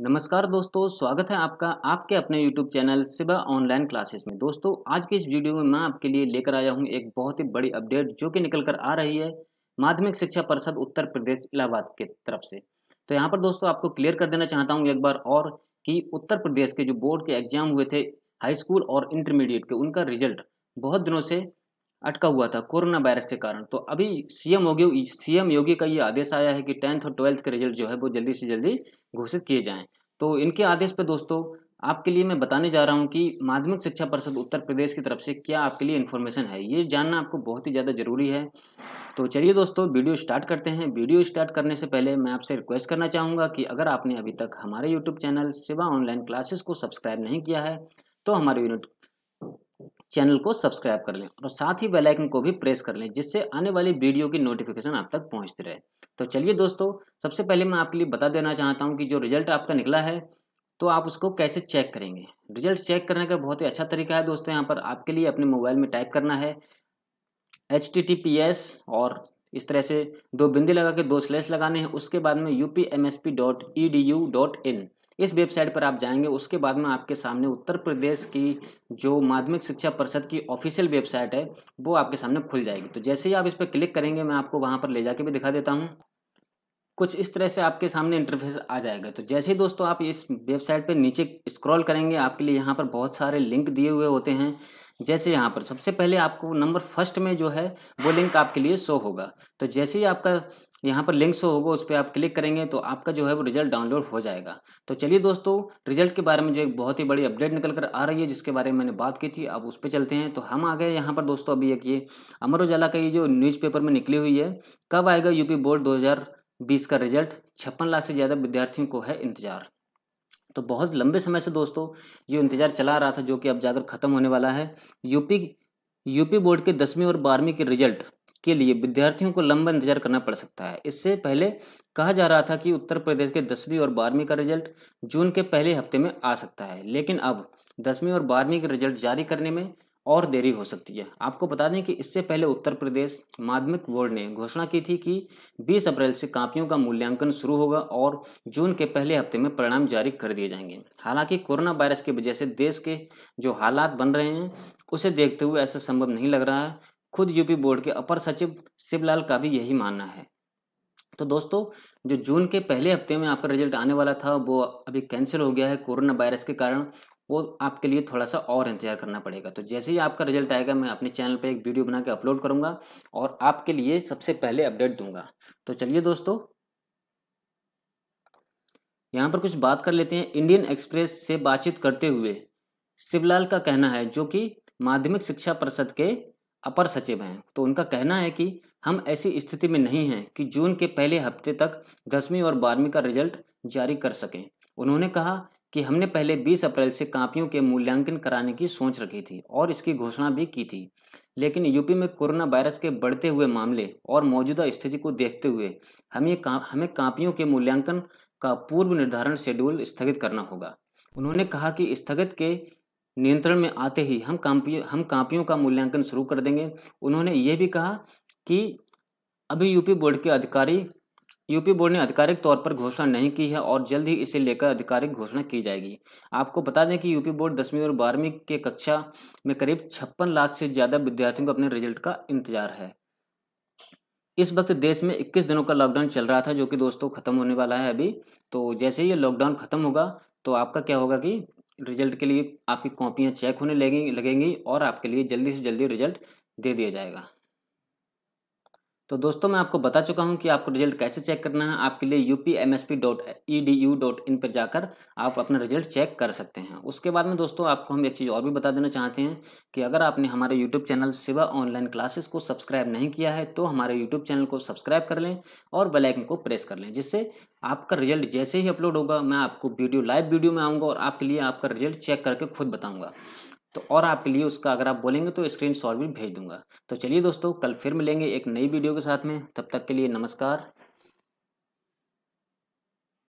नमस्कार दोस्तों स्वागत है आपका आपके अपने YouTube channel Siba online classes में दोस्तों आज की इस वीडियो में मैं आपके लिए लेकर आया हूं एक बहुत ही बड़ी अपडेट जो कि निकल कर आ रही है माध्यमिक शिक्षा परिषद उत्तर प्रदेश इलाहाबाद के तरफ से तो यहां पर दोस्तों आपको क्लियर कर देना चाहता हूँ एक बार और कि उत्तर प्रदेश के जो बोर्ड के एग्जाम हुए थे हाई स्कूल और इंटरमीडिएट के उनका रिजल्ट बहुत दिनों से अटका हुआ था कोरोना वायरस के कारण तो अभी सीएम योगी सीएम योगी का ये आदेश आया है कि टेंथ और ट्वेल्थ के रिजल्ट जो है वो जल्दी से जल्दी घोषित किए जाएँ तो इनके आदेश पर दोस्तों आपके लिए मैं बताने जा रहा हूँ कि माध्यमिक शिक्षा परिषद उत्तर प्रदेश की तरफ से क्या आपके लिए इन्फॉर्मेशन है ये जानना आपको बहुत ही ज़्यादा ज़रूरी है तो चलिए दोस्तों वीडियो स्टार्ट करते हैं वीडियो स्टार्ट करने से पहले मैं आपसे रिक्वेस्ट करना चाहूँगा कि अगर आपने अभी तक हमारे YouTube channel Siva online classes को सब्सक्राइब नहीं किया है तो हमारे चैनल को सब्सक्राइब कर लें और साथ ही बेल आइकन को भी प्रेस कर लें जिससे आने वाली वीडियो की नोटिफिकेशन आप तक पहुँचती रहे तो चलिए दोस्तों सबसे पहले मैं आपके लिए बता देना चाहता हूं कि जो रिजल्ट आपका निकला है तो आप उसको कैसे चेक करेंगे रिजल्ट चेक करने का बहुत ही अच्छा तरीका है दोस्तों यहाँ पर आपके लिए अपने मोबाइल में टाइप करना है एच और इस तरह से दो बिंदी लगा के दो स्लेस लगाने हैं उसके बाद में U P M S P dot E D U dot in इस वेबसाइट पर आप जाएंगे उसके बाद में आपके सामने उत्तर प्रदेश की जो माध्यमिक शिक्षा परिषद की ऑफिशियल वेबसाइट है वो आपके सामने खुल जाएगी तो जैसे ही आप इस पर क्लिक करेंगे मैं आपको वहाँ पर ले जाके भी दिखा देता हूँ कुछ इस तरह से आपके सामने इंटरफेस आ जाएगा तो जैसे ही दोस्तों आप इस वेबसाइट पर नीचे स्क्रॉल करेंगे आपके लिए यहाँ पर बहुत सारे लिंक दिए हुए होते हैं जैसे यहाँ पर सबसे पहले आपको नंबर फर्स्ट में जो है वो लिंक आपके लिए शो होगा तो जैसे ही आपका यहाँ पर लिंक शो होगा उस पर आप क्लिक करेंगे तो आपका जो है वो रिजल्ट डाउनलोड हो जाएगा तो चलिए दोस्तों रिजल्ट के बारे में जो एक बहुत ही बड़ी अपडेट निकल कर आ रही है जिसके बारे में मैंने बात की थी अब उस पर चलते हैं तो हम आ गए यहाँ पर दोस्तों अभी एक ये अमर उजाला का ये जो न्यूज़पेपर में निकली हुई है कब आएगा यूपी बोर्ड दो बीस का रिजल्ट छप्पन लाख से ज़्यादा विद्यार्थियों को है इंतजार तो बहुत लंबे समय से दोस्तों ये इंतजार चला रहा था जो कि अब जाकर ख़त्म होने वाला है यूपी यूपी बोर्ड के दसवीं और बारहवीं के रिजल्ट के लिए विद्यार्थियों को लंबा इंतजार करना पड़ सकता है इससे पहले कहा जा रहा था कि उत्तर प्रदेश के दसवीं और बारहवीं का रिजल्ट जून के पहले हफ्ते में आ सकता है लेकिन अब दसवीं और बारहवीं के रिजल्ट जारी करने में और देरी हो सकती है आपको बता दें कि इससे पहले उत्तर प्रदेश माध्यमिक बोर्ड ने घोषणा की थी कि 20 अप्रैल से कापियों का मूल्यांकन शुरू होगा और जून के पहले हफ्ते में परिणाम जारी कर दिए जाएंगे हालांकि कोरोना वायरस की वजह से देश के जो हालात बन रहे हैं उसे देखते हुए ऐसा संभव नहीं लग रहा है खुद यूपी बोर्ड के अपर सचिव शिवलाल का भी यही मानना है तो दोस्तों जो जून के पहले हफ्ते में आपका रिजल्ट आने वाला था वो अभी कैंसिल हो गया है कोरोना वायरस के कारण वो आपके लिए थोड़ा सा और इंतजार करना पड़ेगा तो जैसे ही आपका रिजल्ट आएगा मैं अपने चैनल पर एक वीडियो बना के अपलोड करूँगा और आपके लिए सबसे पहले अपडेट दूंगा तो चलिए दोस्तों यहाँ पर कुछ बात कर लेते हैं इंडियन एक्सप्रेस से बातचीत करते हुए शिवलाल का कहना है जो कि माध्यमिक शिक्षा परिषद के अपर सचिव हैं तो उनका कहना है कि हम ऐसी स्थिति में नहीं हैं कि जून के पहले हफ्ते तक दसवीं और बारहवीं का रिजल्ट जारी कर सकें उन्होंने कहा कि हमने पहले 20 अप्रैल से कापियों के मूल्यांकन कराने की सोच रखी थी और इसकी घोषणा भी की थी लेकिन यूपी में कोरोना वायरस के बढ़ते हुए मामले और मौजूदा स्थिति को देखते हुए हमें का, हमें कापियों के मूल्यांकन का पूर्व निर्धारण शेड्यूल स्थगित करना होगा उन्होंने कहा कि स्थगित के नियंत्रण में आते ही हम कांपियों हम कापियों का मूल्यांकन शुरू कर देंगे उन्होंने ये भी कहा कि अभी यूपी बोर्ड के अधिकारी यूपी बोर्ड ने आधिकारिक तौर पर घोषणा नहीं की है और जल्द ही इसे लेकर आधिकारिक घोषणा की जाएगी आपको बता दें कि यूपी बोर्ड दसवीं और बारहवीं के कक्षा में करीब छप्पन लाख से ज़्यादा विद्यार्थियों को अपने रिजल्ट का इंतजार है इस वक्त देश में 21 दिनों का लॉकडाउन चल रहा था जो कि दोस्तों ख़त्म होने वाला है अभी तो जैसे ही ये लॉकडाउन ख़त्म होगा तो आपका क्या होगा कि रिजल्ट के लिए आपकी कॉपियाँ चेक होने लगेंगी लगेंगी और आपके लिए जल्दी से जल्दी रिजल्ट दे दिया जाएगा तो दोस्तों मैं आपको बता चुका हूं कि आपको रिजल्ट कैसे चेक करना है आपके लिए U P M S P dot E D U dot in पर जाकर आप अपना रिजल्ट चेक कर सकते हैं उसके बाद में दोस्तों आपको हम एक चीज़ और भी बता देना चाहते हैं कि अगर आपने हमारे YouTube channel Siva online classes को सब्सक्राइब नहीं किया है तो हमारे यूट्यूब चैनल को सब्सक्राइब कर लें और बेलाइकन को प्रेस कर लें जिससे आपका रिजल्ट जैसे ही अपलोड होगा मैं आपको वीडियो लाइव वीडियो में आऊँगा और आपके लिए आपका रिजल्ट चेक करके खुद बताऊँगा तो और आपके लिए उसका अगर आप बोलेंगे तो स्क्रीन भी भेज दूंगा तो चलिए दोस्तों कल फिर मिलेंगे एक नई वीडियो के साथ में तब तक के लिए नमस्कार